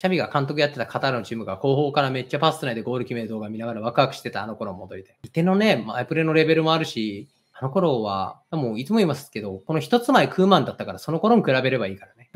チャビが監督やってたカタールのチームが後方からめっちゃパス内でゴール決める動画見ながらワクワクしてたあの頃戻りい。相手のね、マイプレのレベルもあるし、あの頃は、もういつも言いますけど、この一つ前クーマンだったから、その頃に比べればいいからね。